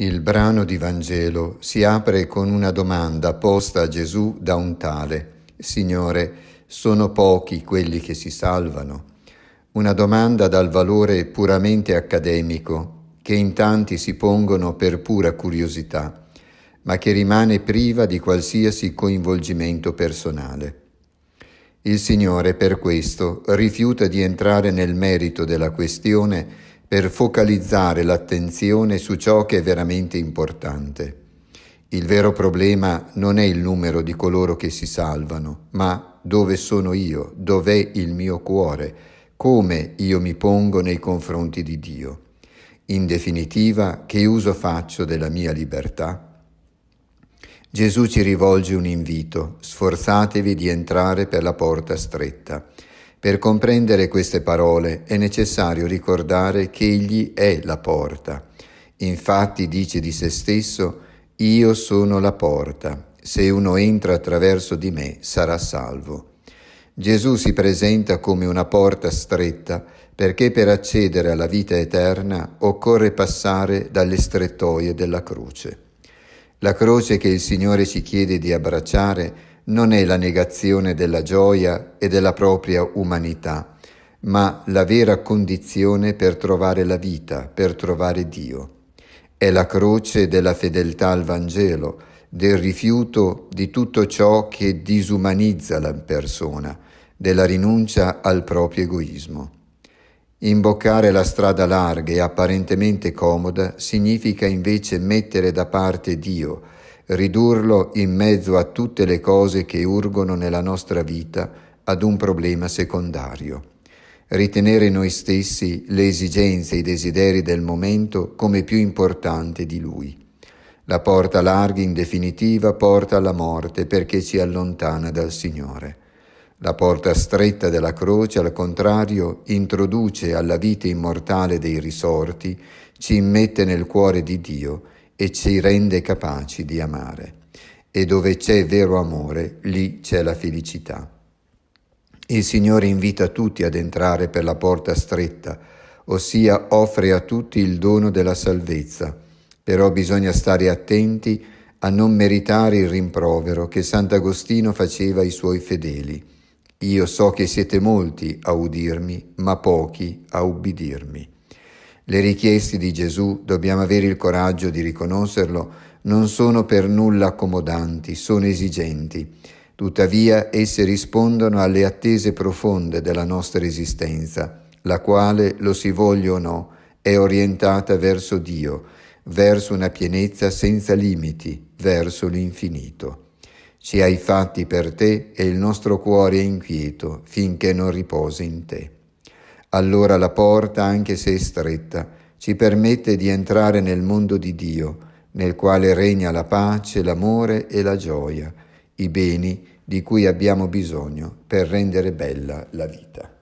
Il brano di Vangelo si apre con una domanda posta a Gesù da un tale, Signore, sono pochi quelli che si salvano? Una domanda dal valore puramente accademico, che in tanti si pongono per pura curiosità, ma che rimane priva di qualsiasi coinvolgimento personale. Il Signore per questo rifiuta di entrare nel merito della questione per focalizzare l'attenzione su ciò che è veramente importante. Il vero problema non è il numero di coloro che si salvano, ma dove sono io, dov'è il mio cuore, come io mi pongo nei confronti di Dio. In definitiva, che uso faccio della mia libertà? Gesù ci rivolge un invito, sforzatevi di entrare per la porta stretta. Per comprendere queste parole è necessario ricordare che Egli è la porta. Infatti dice di se stesso, io sono la porta, se uno entra attraverso di me sarà salvo. Gesù si presenta come una porta stretta perché per accedere alla vita eterna occorre passare dalle strettoie della croce. La croce che il Signore ci chiede di abbracciare non è la negazione della gioia e della propria umanità, ma la vera condizione per trovare la vita, per trovare Dio. È la croce della fedeltà al Vangelo, del rifiuto di tutto ciò che disumanizza la persona, della rinuncia al proprio egoismo. Imboccare la strada larga e apparentemente comoda significa invece mettere da parte Dio, ridurlo in mezzo a tutte le cose che urgono nella nostra vita ad un problema secondario. Ritenere noi stessi le esigenze e i desideri del momento come più importanti di lui. La porta larga in definitiva porta alla morte perché ci allontana dal Signore. La porta stretta della croce, al contrario, introduce alla vita immortale dei risorti, ci immette nel cuore di Dio e ci rende capaci di amare. E dove c'è vero amore, lì c'è la felicità. Il Signore invita tutti ad entrare per la porta stretta, ossia offre a tutti il dono della salvezza, però bisogna stare attenti a non meritare il rimprovero che Sant'Agostino faceva ai suoi fedeli. Io so che siete molti a udirmi, ma pochi a ubbidirmi. Le richieste di Gesù, dobbiamo avere il coraggio di riconoscerlo, non sono per nulla accomodanti, sono esigenti. Tuttavia esse rispondono alle attese profonde della nostra esistenza, la quale, lo si voglia o no, è orientata verso Dio, verso una pienezza senza limiti, verso l'infinito. Ci hai fatti per te e il nostro cuore è inquieto finché non riposi in te. Allora la porta, anche se stretta, ci permette di entrare nel mondo di Dio, nel quale regna la pace, l'amore e la gioia, i beni di cui abbiamo bisogno per rendere bella la vita.